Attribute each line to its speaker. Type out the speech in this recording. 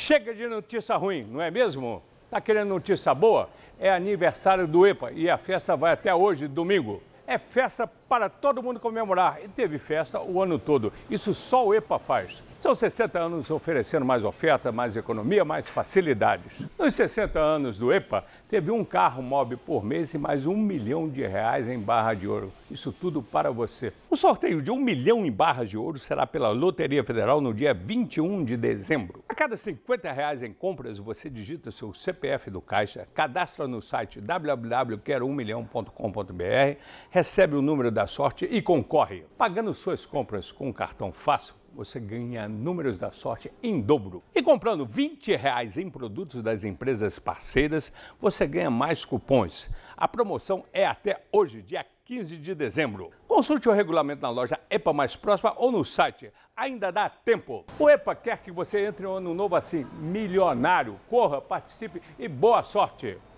Speaker 1: Chega de notícia ruim, não é mesmo? Tá querendo notícia boa? É aniversário do EPA e a festa vai até hoje, domingo. É festa para todo mundo comemorar e teve festa o ano todo. Isso só o EPA faz. São 60 anos oferecendo mais oferta, mais economia, mais facilidades. Nos 60 anos do EPA, teve um carro mob por mês e mais um milhão de reais em barra de ouro. Isso tudo para você. O sorteio de um milhão em barras de ouro será pela Loteria Federal no dia 21 de dezembro. A cada 50 reais em compras, você digita seu CPF do Caixa, cadastra no site www.quero1milhão.com.br, recebe o número da sorte e concorre. Pagando suas compras com um cartão fácil, você ganha números da sorte em dobro. E comprando 20 reais em produtos das empresas parceiras, você ganha mais cupons. A promoção é até hoje, dia 15 de dezembro. Consulte o regulamento na loja EPA mais próxima ou no site. Ainda dá tempo. O EPA quer que você entre no ano novo assim, milionário. Corra, participe e boa sorte!